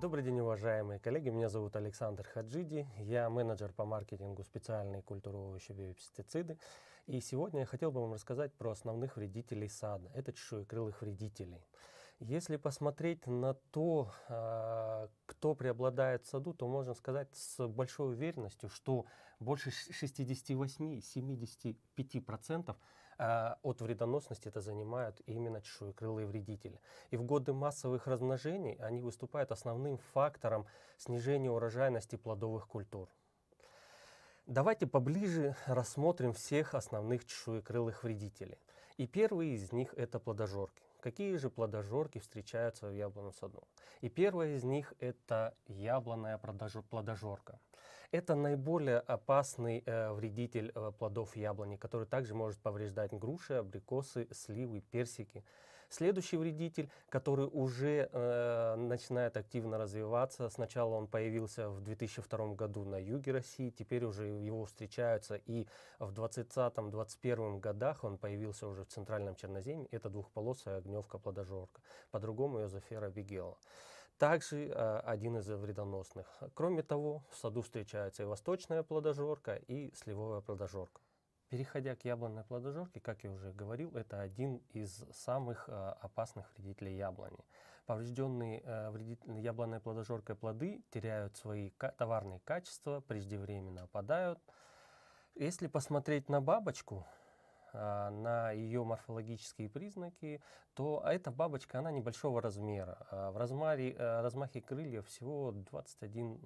Добрый день, уважаемые коллеги. Меня зовут Александр Хаджиди. Я менеджер по маркетингу специальной культуровывающие биопестициды. И сегодня я хотел бы вам рассказать про основных вредителей сада. Это чешуекрылых вредителей. Если посмотреть на то, а, кто преобладает в саду, то можно сказать с большой уверенностью, что больше 68-75% а, от вредоносности это занимают именно чешуекрылые вредители. И в годы массовых размножений они выступают основным фактором снижения урожайности плодовых культур. Давайте поближе рассмотрим всех основных чешуекрылых вредителей. И первый из них это плодожорки. Какие же плодожорки встречаются в яблонном саду? И первая из них это яблонная плодожорка. Это наиболее опасный э, вредитель э, плодов яблони, который также может повреждать груши, абрикосы, сливы, персики. Следующий вредитель, который уже э, начинает активно развиваться, сначала он появился в 2002 году на юге России, теперь уже его встречаются и в 2020-2021 годах он появился уже в центральном Черноземье, это двухполосая огневка плодожорка, по-другому ее Зофера Вигела также а, один из вредоносных. Кроме того, в саду встречается и восточная плодожорка, и сливовая плодожорка. Переходя к яблонной плодожорке, как я уже говорил, это один из самых а, опасных вредителей яблони. Поврежденные а, вредитель, яблонной плодожоркой плоды теряют свои товарные качества, преждевременно опадают. Если посмотреть на бабочку, а, на ее морфологические признаки, то а эта бабочка, она небольшого размера. А, в размаре, размахе крыльев всего 21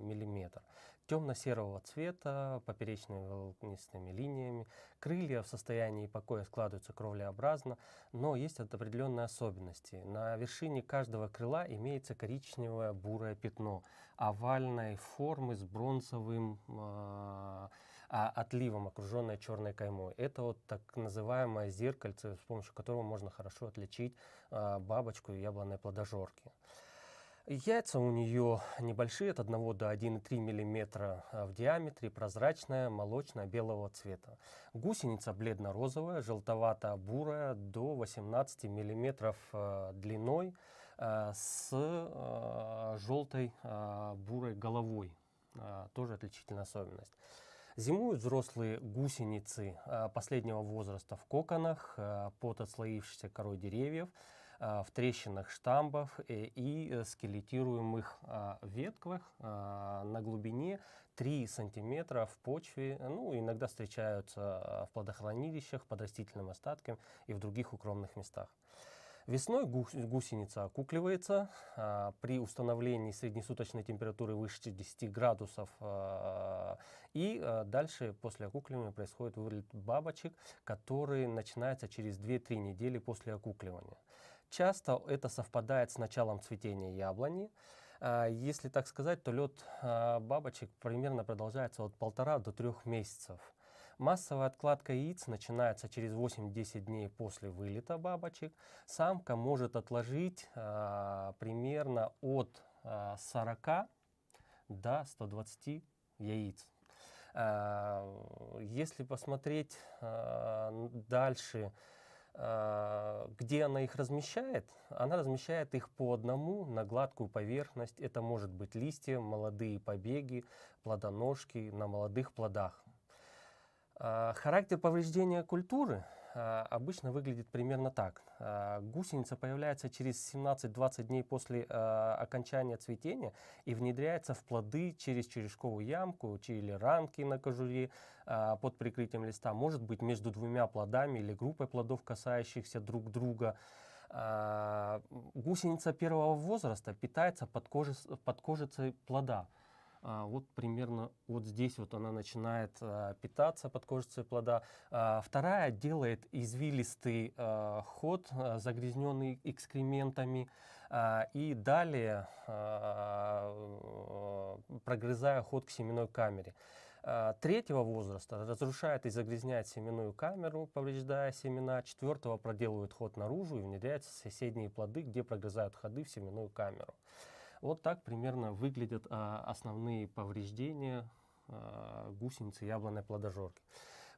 миллиметр. Темно-серого цвета, поперечными волокнистыми линиями. Крылья в состоянии покоя складываются кровлеобразно, но есть определенные особенности. На вершине каждого крыла имеется коричневое бурое пятно овальной формы с бронзовым э, а отливом, окруженная черной каймой. Это вот так называемое зеркальце, с помощью которого можно хорошо отличить а, бабочку яблонной плодожорки. Яйца у нее небольшие, от 1 до 1,3 мм а, в диаметре, прозрачная, молочно-белого цвета. Гусеница бледно-розовая, желтовато-бурая, до 18 мм а, длиной, а, с желтой бурой головой. Тоже отличительная особенность. Зимуют взрослые гусеницы э, последнего возраста в коконах э, под отслоившейся корой деревьев, э, в трещинах штамбов и скелетируемых ветках на глубине 3 см в почве. Ну, иногда встречаются в плодохранилищах, под растительным остатком и в других укромных местах. Весной гусеница окукливается. А, при установлении среднесуточной температуры выше 10 градусов а, и а, дальше после окукливания происходит вылет бабочек, который начинается через 2-3 недели после окукливания. Часто это совпадает с началом цветения яблони. Если так сказать, то лед бабочек примерно продолжается от полтора до трех месяцев. Массовая откладка яиц начинается через 8-10 дней после вылета бабочек. Самка может отложить а, примерно от а, 40 до 120 яиц. А, если посмотреть а, дальше, а, где она их размещает? Она размещает их по одному на гладкую поверхность. Это может быть листья, молодые побеги, плодоножки на молодых плодах. А, характер повреждения культуры а, обычно выглядит примерно так. А, гусеница появляется через 17-20 дней после окончания цветения и внедряется в плоды через черешковую ямку или ранки на кожуре под прикрытием листа. Может быть между двумя плодами или группой плодов, касающихся друг друга. Гусеница первого возраста питается под, кожицей плода. А, вот примерно вот здесь вот она начинает а, питаться под кожицей плода. А, вторая делает извилистый ход, загрязненный экскрементами, и далее э, прогрызая ход к семенной камере третьего возраста разрушает и загрязняет семенную камеру, повреждая семена. Четвертого проделывает ход наружу и внедряет в соседние плоды, где прогрызают ходы в семенную камеру. Вот так примерно выглядят а, основные повреждения а, гусеницы яблонной плодожорки.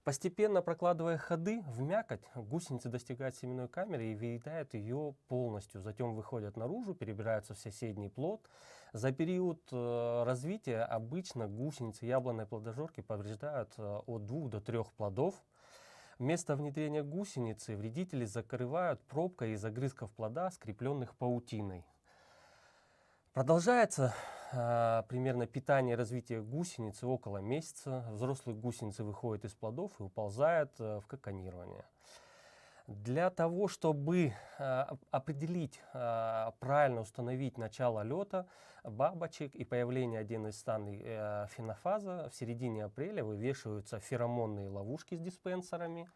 Постепенно прокладывая ходы в мякоть, гусеницы достигают семенной камеры и выедают ее полностью. Затем выходят наружу, перебираются в соседний плод. За период э, развития обычно гусеницы яблонной плодожорки повреждают э, от двух до трех плодов. Место внедрения гусеницы вредители закрывают пробкой из огрызков плода, скрепленных паутиной. Продолжается э, примерно питание и развитие гусеницы около месяца. Взрослые гусеницы выходят из плодов и уползают э, в коконирование. Для того, чтобы э, определить, э, правильно установить начало лета бабочек и появление отдельной станы э, фенофаза, в середине апреля вывешиваются феромонные ловушки с диспенсерами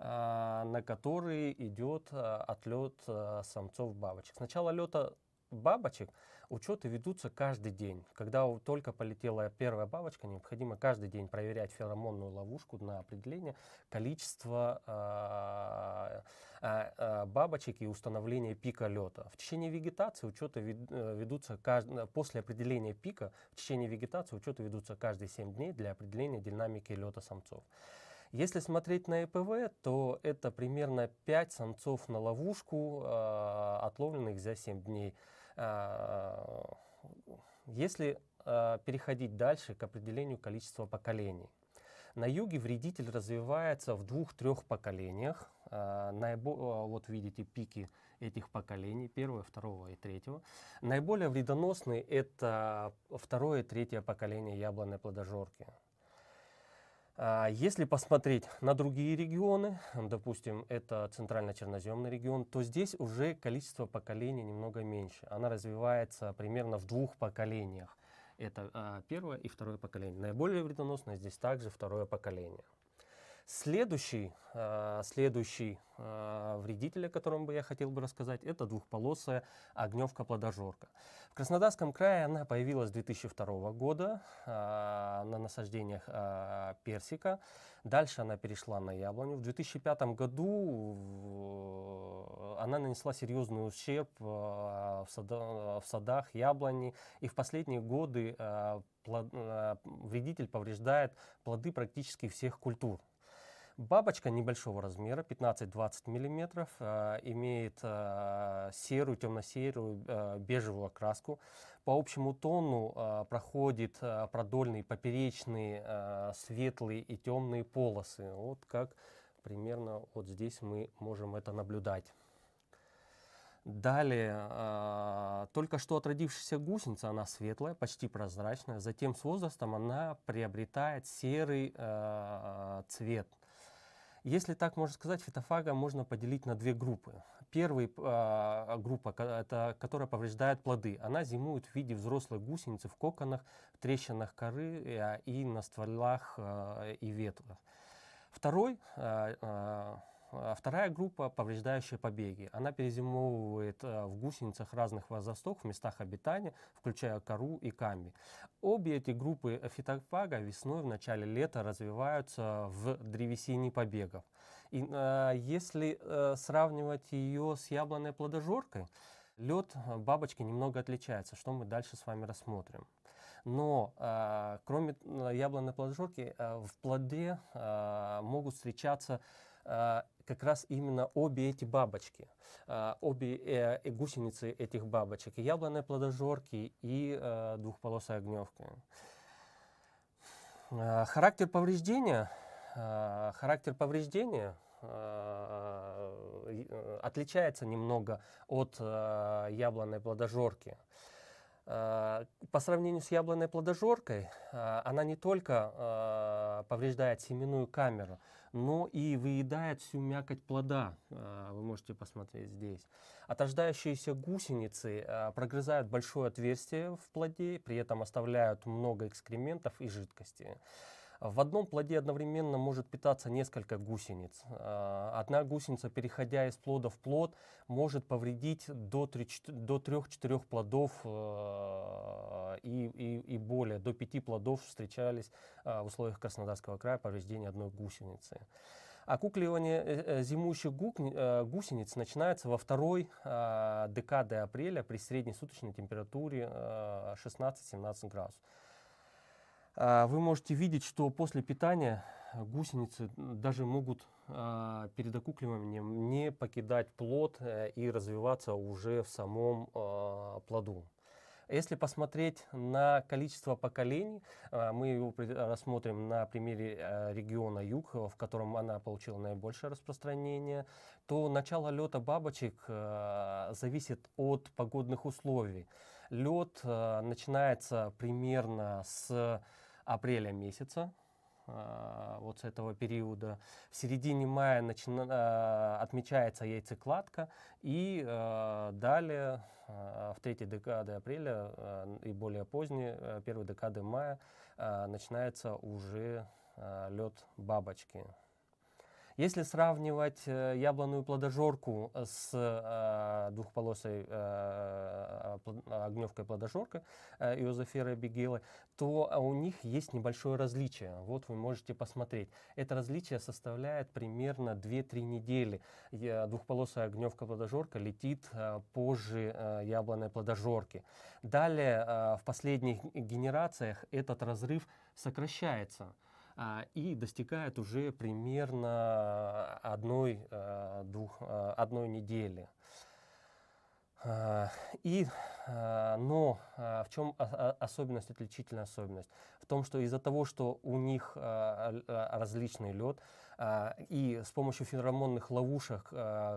на которые идет отлет самцов бабочек. С лета бабочек, учеты ведутся каждый день. Когда только полетела первая бабочка, необходимо каждый день проверять феромонную ловушку на определение количества а, а, а, бабочек и установление пика лета. В течение вегетации учеты э, ведутся э, после определения пика, в течение вегетации учеты ведутся каждые 7 дней для определения динамики лета самцов. Если смотреть на ЭПВ, то это примерно 5 самцов на ловушку, отловленных за 7 дней. Э, если э, переходить дальше к определению количества поколений, на юге вредитель развивается в двух-трех поколениях. Э, вот видите пики этих поколений, первого, второго и третьего. Наиболее вредоносные это второе и третье поколение яблонной плодожорки. А если посмотреть на другие регионы, допустим, это центрально-черноземный регион, то здесь уже количество поколений немного меньше. Она развивается примерно в двух поколениях. Это а, первое и второе поколение. Наиболее вредоносное здесь также второе поколение. Следующий, а, следующий а, вредитель, о котором бы я хотел бы рассказать, это двухполосая огневка-плодожорка. В Краснодарском крае она появилась с 2002 года а, на насаждениях персика. Дальше она перешла на яблоню. В 2005 году она нанесла серьезный ущерб в, садах яблони. И в последние годы вредитель повреждает плоды практически всех культур. Бабочка небольшого размера, 15-20 мм, э, имеет э, серую, темно-серую, э, бежевую окраску. По общему тону проходит продольные, поперечные, светлые и темные полосы. Вот как примерно вот здесь мы можем это наблюдать. Далее, только что отродившаяся гусеница, она светлая, почти прозрачная. Затем с возрастом она приобретает серый цвет. Если так можно сказать, фитофага можно поделить на две группы. Первая э, группа, это, которая повреждает плоды, она зимует в виде взрослой гусеницы в коконах, в трещинах коры э, и на стволах э, и ветвях. Второй э, э, а вторая группа – повреждающие побеги. Она перезимовывает э, в гусеницах разных возрастов, в местах обитания, включая кору и камни. Обе эти группы фитофага весной в начале лета развиваются в древесине побегов. И э, если э, сравнивать ее с яблонной плодожоркой, лед бабочки немного отличается, что мы дальше с вами рассмотрим. Но э, кроме яблонной плодожорки э, в плоде э, могут встречаться а, как раз именно обе эти бабочки, а, обе э, э, гусеницы этих бабочек, и яблонные плодожорки, и э, двухполосая огневка. Характер повреждения, характер повреждения э, отличается немного от яблонной плодожорки. По сравнению с яблонной плодожоркой, она не только повреждает семенную камеру, но и выедает всю мякоть плода. А, вы можете посмотреть здесь. Отождающиеся гусеницы а, прогрызают большое отверстие в плоде, при этом оставляют много экскрементов и жидкости. В одном плоде одновременно может питаться несколько гусениц. А, одна гусеница, переходя из плода в плод, может повредить до 3-4 плодов э, и, и, и более. До 5 плодов встречались э, в условиях Краснодарского края повреждения одной гусеницы. Окукливание э, зимующих гусениц начинается во второй декаде апреля при среднесуточной температуре 16-17 градусов. А, вы можете видеть, что после питания гусеницы даже могут а, перед окукливанием не покидать плод э, и развиваться уже в самом а, плоду. Если посмотреть на количество поколений, мы его рассмотрим на примере э, региона Юг, в котором она получила наибольшее распространение, то начало лета бабочек зависит от погодных условий. Лед начинается примерно с апреля месяца, а, вот с этого периода. В середине мая начина, а, отмечается яйцекладка, и а, далее в третьей декаде апреля и более поздней, первой декады мая, начинается уже лед бабочки. Если сравнивать э, яблонную плодожорку с э, двухполосой э, огневкой плодожорка Иозефира Бегилы, то у них есть небольшое различие. Вот вы можете посмотреть. Это различие составляет примерно 2-3 недели. Двухполосая огневка плодожорка летит позже яблонной плодожорки. Далее в последних генерациях этот разрыв сокращается а, и достигает уже примерно одной, а, двух, а, одной недели. А, и, а, но а, в чем особенность, отличительная особенность? В том, что из-за того, что у них различный лед, и с помощью феромонных ловушек,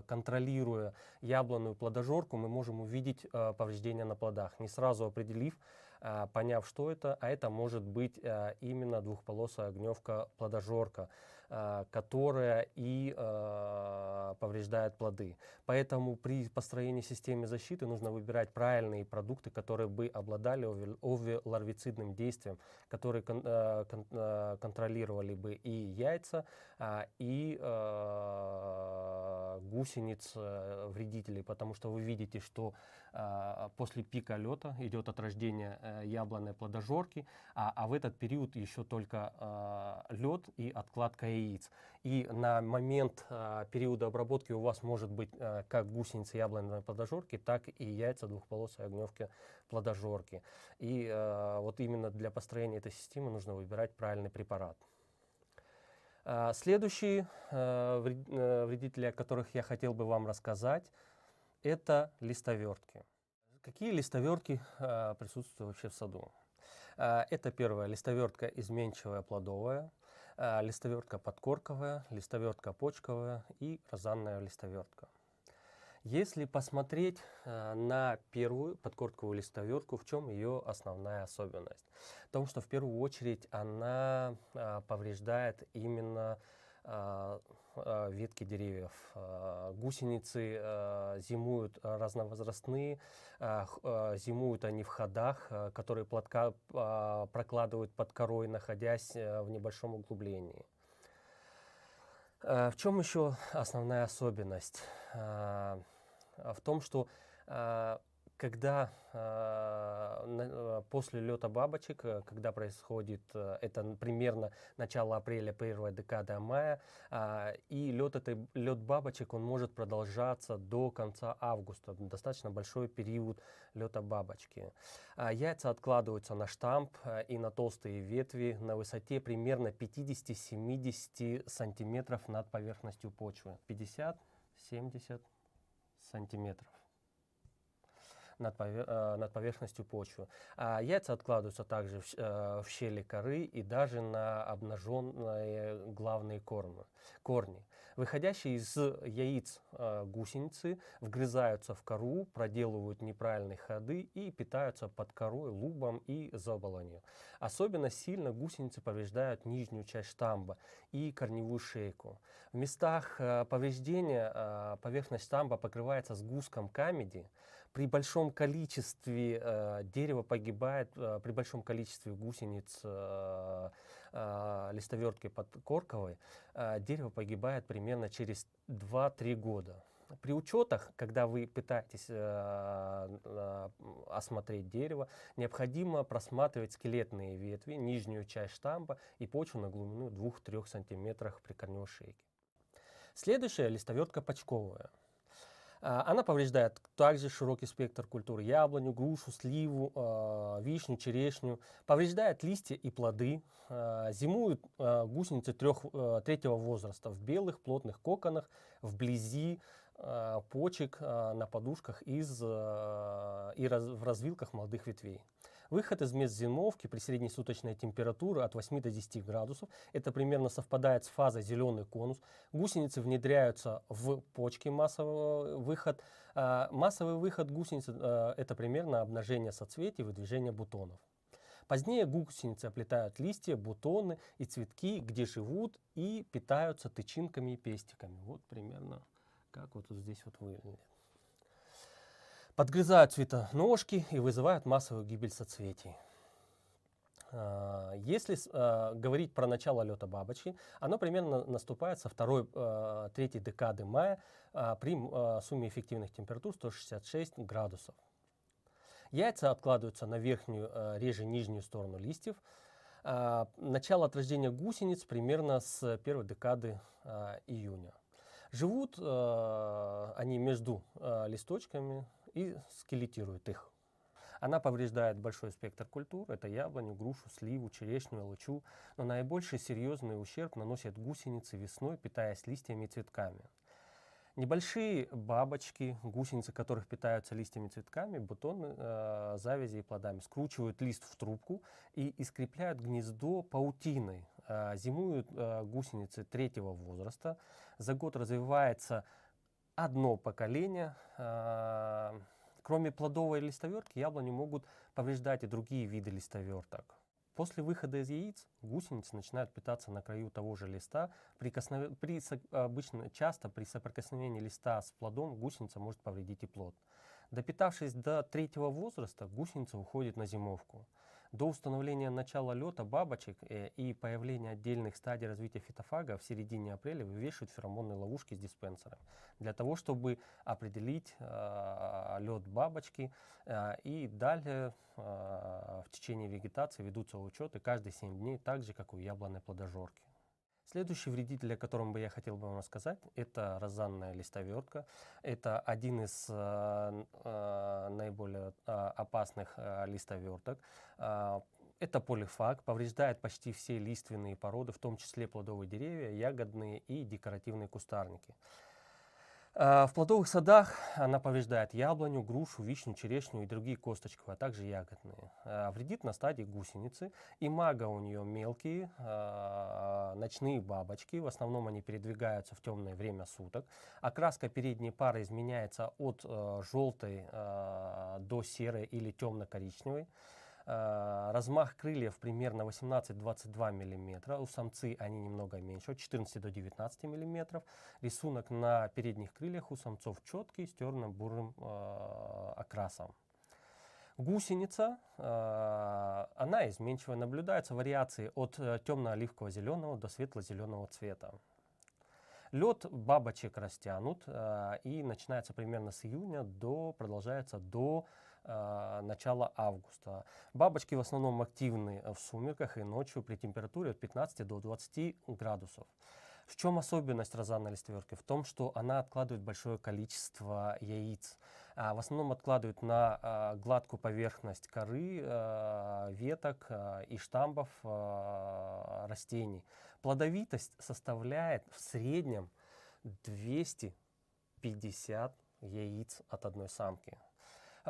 контролируя яблонную плодожорку, мы можем увидеть повреждения на плодах, не сразу определив, а, поняв, что это, а это может быть а, именно двухполосая огневка плодожорка, а, которая и повреждает плоды. Поэтому при построении системы защиты нужно выбирать правильные продукты, которые бы обладали овиларвицидным действием, которые контролировали бы и яйца, и гусениц вредителей, потому что вы видите, что Э, после пика лета, идет отрождение э, яблонной плодожорки, а, а в этот период еще только э, лед и откладка яиц. И на момент периода обработки у вас может быть как гусеницы яблонной плодожорки, так и яйца двухполосой огневки плодожорки. И вот именно для построения этой системы нужно выбирать правильный препарат. Следующие вредители, о которых я хотел бы вам рассказать, это листовертки. Какие листовертки э, а, присутствуют вообще в саду? Э, это первая листовертка изменчивая плодовая, э, а, листовертка подкорковая, листовертка почковая и розанная листовертка. Если посмотреть э, на первую подкорковую листовертку, в чем ее основная особенность? В том, что в первую очередь она э, повреждает именно а, а, ветки деревьев. А, гусеницы зимуют разновозрастные, зимуют они в ходах, которые платка прокладывают под корой, находясь э, в небольшом углублении. В чем еще основная особенность? В том, что когда а, э, после лета бабочек, когда происходит э, это примерно начало апреля, первая декада мая, э, и лед, этой, лед бабочек он может продолжаться до конца августа, достаточно большой период лета бабочки. Э, яйца откладываются на штамп э, и на толстые ветви на высоте примерно 50-70 сантиметров над поверхностью почвы. 50-70 сантиметров над, пове, э, над поверхностью почвы. А яйца откладываются также в, э, в щели коры и даже на обнаженные главные кормы, корни. Выходящие из яиц э, гусеницы вгрызаются в кору, проделывают неправильные ходы и питаются под корой, лубом и заболонью. Особенно сильно гусеницы повреждают нижнюю часть штамба и корневую шейку. В местах повреждения поверхность штамба покрывается сгустком камеди, при большом количестве э, дерева погибает, э, при большом количестве гусениц э, э, листоверткой подкорковой, э, дерево погибает примерно через 2-3 года. При учетах, когда вы пытаетесь э, э, осмотреть дерево, необходимо просматривать скелетные ветви, нижнюю часть штамба и почву на глубину 2-3 см при корневой шейке. Следующая листовертка почковая. А, она повреждает также широкий спектр культур яблоню, грушу, сливу, а, вишню, черешню. Повреждает листья и плоды. А, зимуют гусеницы трех, третьего возраста в белых плотных коконах вблизи почек на подушках из, и в развилках молодых ветвей. Выход из мест зимовки при среднесуточной температуре от 8 до 10 градусов, это примерно совпадает с фазой зеленый конус. Гусеницы внедряются в почки массового выход. А, массовый выход гусеницы а, – это примерно обнажение соцветий, выдвижение бутонов. Позднее гусеницы оплетают листья, бутоны и цветки, где живут и питаются тычинками и пестиками. Вот примерно как вот здесь вот выглядит подгрызают цветоножки и вызывают массовую гибель соцветий. А, если а, говорить про начало лета бабочки, оно примерно наступает со второй, а, третьей декады мая при сумме эффективных температур 166 градусов. Яйца откладываются на верхнюю, реже нижнюю сторону листьев. Начало отрождения гусениц примерно с первой декады июня. Живут они между листочками, и скелетирует их. Она повреждает большой спектр культур, это яблоню, грушу, сливу, черешню, лучу, но наибольший серьезный ущерб наносят гусеницы весной, питаясь листьями и цветками. Небольшие бабочки, гусеницы которых питаются листьями, и цветками, бутоны, э, завязи и плодами, скручивают лист в трубку и искрепляют гнездо паутиной. Э, зимуют э, гусеницы третьего возраста. За год развивается одно поколение, э, кроме плодовой листовертки, яблони могут повреждать и другие виды листоверток. После выхода из яиц гусеницы начинают питаться на краю того же листа. Прикоснов... При... Обычно часто при соприкосновении листа с плодом гусеница может повредить и плод. Допитавшись до третьего возраста, гусеница уходит на зимовку. До установления начала лета бабочек э, и появления отдельных стадий развития фитофага в середине апреля вывешивают феромонные ловушки с диспенсером для того, чтобы определить э, лед бабочки. Э, и далее э, в течение вегетации ведутся учеты каждые 7 дней, так же, как у яблонной плодожорки. Следующий вредитель, о котором бы я хотел бы вам рассказать, это розанная листовертка. Это один из э, э, наиболее э, опасных э, листоверток. Э, а, это полифаг, повреждает почти все лиственные породы, в том числе плодовые деревья, ягодные и декоративные кустарники. А, в плодовых садах она повреждает яблоню, грушу, вишню, черешню и другие косточки, а также ягодные. А, вредит на стадии гусеницы. И мага у нее мелкие, а, ночные бабочки. В основном они передвигаются в темное время суток. Окраска передней пары изменяется от э, желтой до серой или темно-коричневой. Э, размах крыльев примерно 18-22 мм. У самцы они немного меньше, от 14 до 19 мм. Рисунок на передних крыльях у самцов четкий, с терным бурым э, окрасом. Гусеница, э, она изменчива, наблюдается вариации от э, темно-оливково-зеленого до светло-зеленого цвета. Лед бабочек растянут и начинается примерно с июня до, продолжается до Э, начала августа. Бабочки в основном активны в сумерках и ночью при температуре от 15 до 20 градусов. В чем особенность розанной листверки? В том, что она откладывает большое количество яиц. А, в основном откладывает на а, гладкую поверхность коры, а, веток а, и штамбов а, растений. Плодовитость составляет в среднем 250 яиц от одной самки.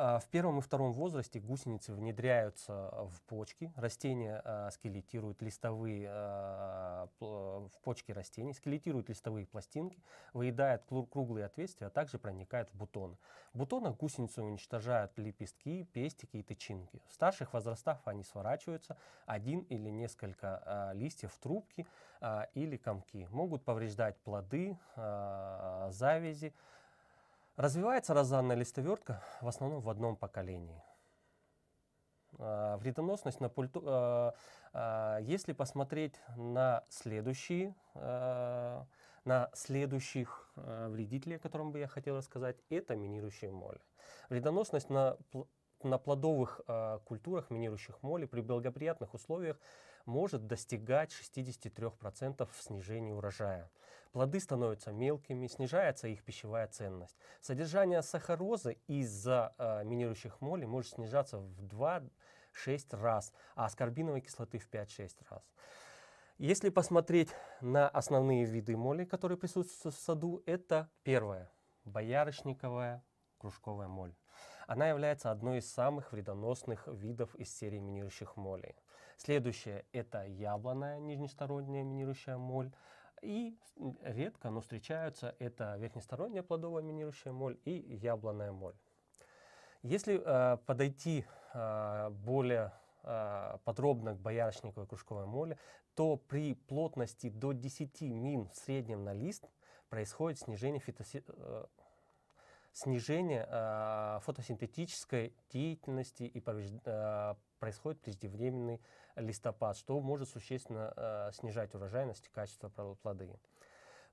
А, в первом и втором возрасте гусеницы внедряются в почки, растения а, скелетируют листовые, а, в почки растений, скелетируют листовые пластинки, выедают круглые отверстия, а также проникают в бутоны. В бутонах гусеницы уничтожают лепестки, пестики и тычинки. В старших возрастах они сворачиваются, один или несколько листьев в трубки или комки. Могут повреждать плоды, завязи, Развивается розанная листовертка в основном в одном поколении. А, вредоносность на пульту... А, а, если посмотреть на следующие, на следующих вредителей, о котором бы я хотел рассказать, это минирующие моли. Вредоносность на на плодовых культурах минирующих моли при благоприятных условиях может достигать 63% снижения урожая. Плоды становятся мелкими, снижается их пищевая ценность. Содержание сахарозы из-за э, минирующих молей может снижаться в 2-6 раз, а аскорбиновой кислоты в 5-6 раз. Если посмотреть на основные виды моли, которые присутствуют в саду, это первое – боярышниковая кружковая моль. Она является одной из самых вредоносных видов из серии минирующих молей. Следующее – это яблонная нижнесторонняя минирующая моль. И редко, но встречаются, это верхнесторонняя плодовая минирующая моль и яблонная моль. Если э, подойти э, более э, подробно к боярышниковой кружковой моле, то при плотности до 10 мин в среднем на лист происходит снижение, фитоси... э, снижение э, фотосинтетической деятельности и поврежд... э, происходит преждевременный листопад, что может существенно э, снижать урожайность и качество плоды.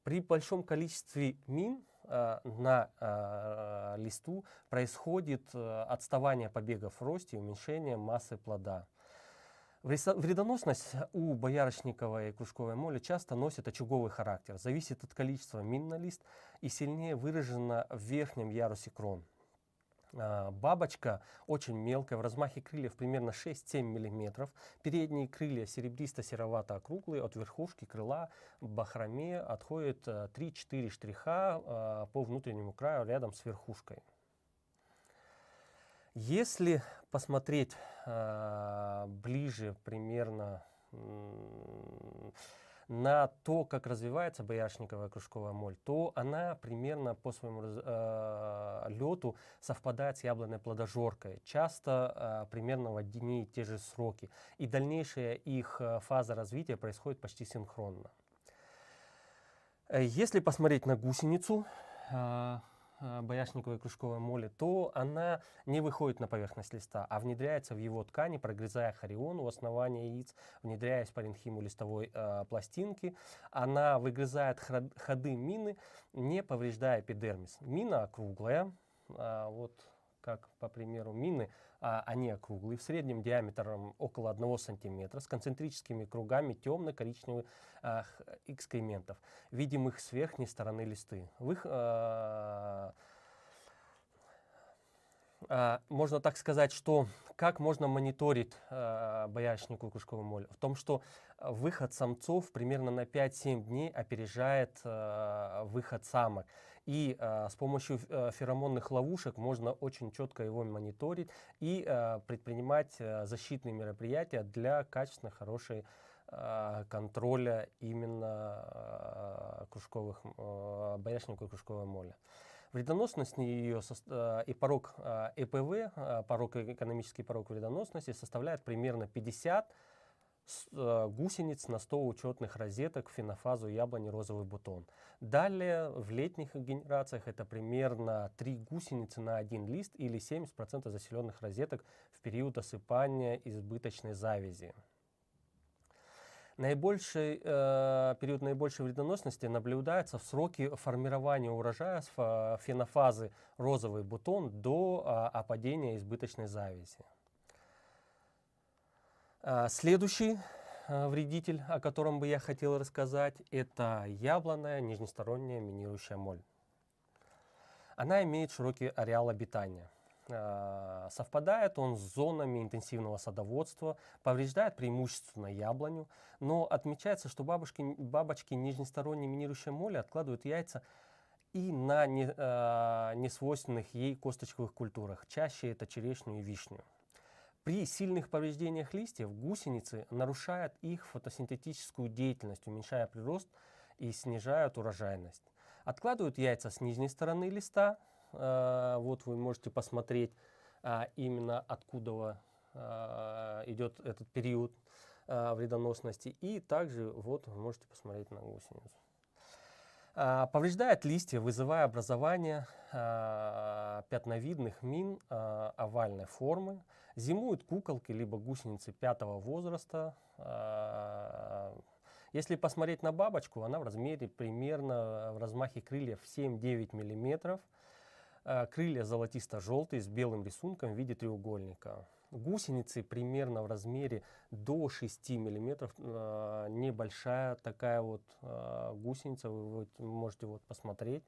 При большом количестве мин э, на э, листу происходит э, отставание побегов в росте и уменьшение массы плода. Вредоносность у боярочниковой и кружковой моли часто носит очаговый характер, зависит от количества мин на лист и сильнее выражена в верхнем ярусе крон. А, бабочка очень мелкая, в размахе крыльев примерно 6-7 мм. Передние крылья серебристо-серовато-округлые, от верхушки крыла бахроме отходит 3-4 э, штриха а, по внутреннему краю рядом с верхушкой. Если посмотреть а, ближе примерно на то, как развивается боярышниковая кружковая моль, то она примерно по своему э, лету совпадает с яблонной плодожоркой, часто э, примерно в одни и те же сроки. И дальнейшая их э, фаза развития происходит почти синхронно. Э, если посмотреть на гусеницу, э, Э, бояршниковой кружковой моли, то она не выходит на поверхность листа, а внедряется в его ткани, прогрызая хорион у основания яиц, внедряясь в паренхиму листовой э, пластинки. Она выгрызает ходы мины, не повреждая эпидермис. Мина округлая, э, вот как по примеру мины, а, они округлые, в среднем диаметром около 1 см, с концентрическими кругами темно-коричневых а, экскрементов, видимых с верхней стороны листы. В их а, а, можно так сказать, что как можно мониторить а, боярышник кукушковый моль? В том, что выход самцов примерно на 5-7 дней опережает а, выход самок. И с помощью феромонных ловушек можно очень четко его мониторить и предпринимать защитные мероприятия для качественно хорошей контроля именно кружковых, боярышника кружковой моли. Вредоносность ее а, и порог а, ЭПВ, а, порог, э, экономический порог вредоносности, составляет примерно 50 гусениц на 100 учетных розеток фенофазу яблони розовый бутон. Далее в летних генерациях это примерно 3 гусеницы на один лист или 70% заселенных розеток в период осыпания избыточной завязи. Наибольший э, период наибольшей вредоносности наблюдается в сроке формирования урожая с фенофазы розовый бутон до э, а, опадения а избыточной завязи. Э, следующий э, вредитель, о котором бы я хотел рассказать, это яблонная нижнесторонняя минирующая моль. Она имеет широкий ареал обитания. А, совпадает он с зонами интенсивного садоводства, повреждает преимущественно яблоню, но отмечается, что бабушки, бабочки нижнесторонней минирующей моли откладывают яйца и на не, э, несвойственных ей косточковых культурах, чаще это черешню и вишню. При сильных повреждениях листьев гусеницы нарушают их фотосинтетическую деятельность, уменьшая прирост и снижают урожайность. Откладывают яйца с нижней стороны листа, Э, вот вы можете посмотреть э, именно откуда э, идет этот период вредоносности. И также вот вы можете посмотреть на гусеницу. Повреждает листья, вызывая образование пятновидных мин овальной формы. Зимуют куколки либо гусеницы пятого возраста. Если посмотреть на бабочку, она в размере примерно в размахе крыльев 7-9 миллиметров. Э, крылья золотисто-желтые с белым рисунком в виде треугольника. Гусеницы примерно в размере до 6 мм. Э, небольшая такая вот э, гусеница, вы можете вот посмотреть.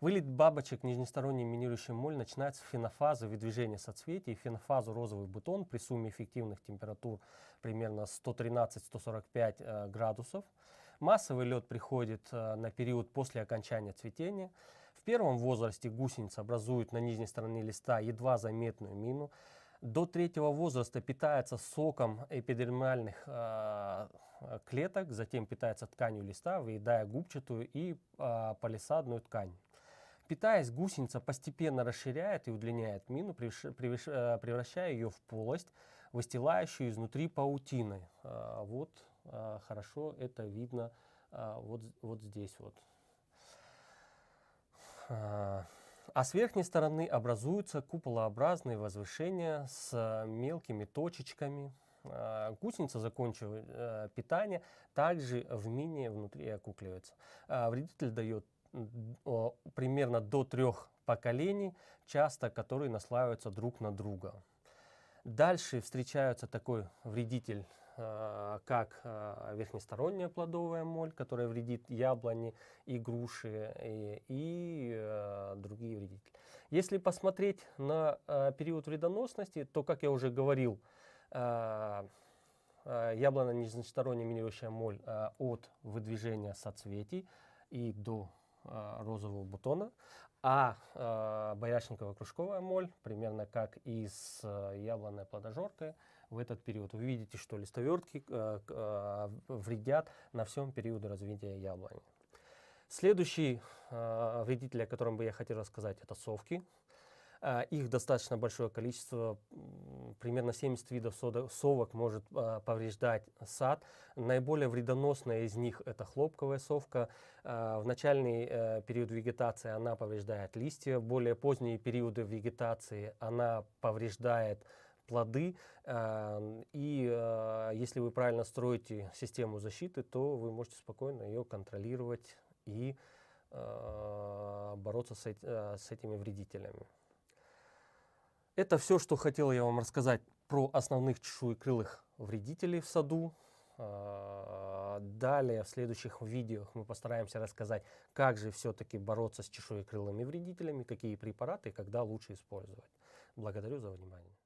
Вылет бабочек нижнесторонний минирующий моль начинается с фенофазы выдвижения соцветий. Фенофазу розовый бутон при сумме эффективных температур примерно 113-145 градусов. Массовый лед приходит на период после окончания цветения первом возрасте гусеница образует на нижней стороне листа едва заметную мину. До третьего возраста питается соком эпидермальных э, клеток, затем питается тканью листа, выедая губчатую и э, а, палисадную ткань. Питаясь, гусеница постепенно расширяет и удлиняет мину, а, превращая ее в полость, выстилающую изнутри паутины. Вот хорошо это видно вот, вот здесь вот. А, а с верхней стороны образуются куполообразные возвышения с мелкими точечками. А, гусеница, закончив э, питание, также в мини внутри окукливается. А, вредитель дает примерно до трех поколений, часто которые наслаиваются друг на друга. Дальше встречаются такой вредитель, а, как а, верхнесторонняя плодовая моль, которая вредит яблони э, и груши и, и другие вредители. Если посмотреть на э, период вредоносности, то, как я уже говорил, а, яблоно нижнесторонняя минирующая моль от выдвижения соцветий и до розового бутона. А э, а, Бояршникова кружковая моль, примерно как и с э, яблонной плодожоркой, в этот период вы видите, что листовертки э, э, вредят на всем периоде развития яблони. Следующий э, вредитель, о котором бы я хотел рассказать, это совки. А, их достаточно большое количество, примерно 70 видов совок может а, повреждать сад. Наиболее вредоносная из них это хлопковая совка. А, в начальный э, период вегетации она повреждает листья, в более поздние периоды вегетации она повреждает плоды. И если вы правильно строите систему защиты, то вы можете спокойно ее контролировать и бороться э, с этими вредителями. Это все, что хотел я вам рассказать про основных чешуекрылых вредителей в саду. А, далее в следующих видео мы постараемся рассказать, как же все-таки бороться с чешуекрылыми вредителями, какие препараты и когда лучше использовать. Благодарю за внимание.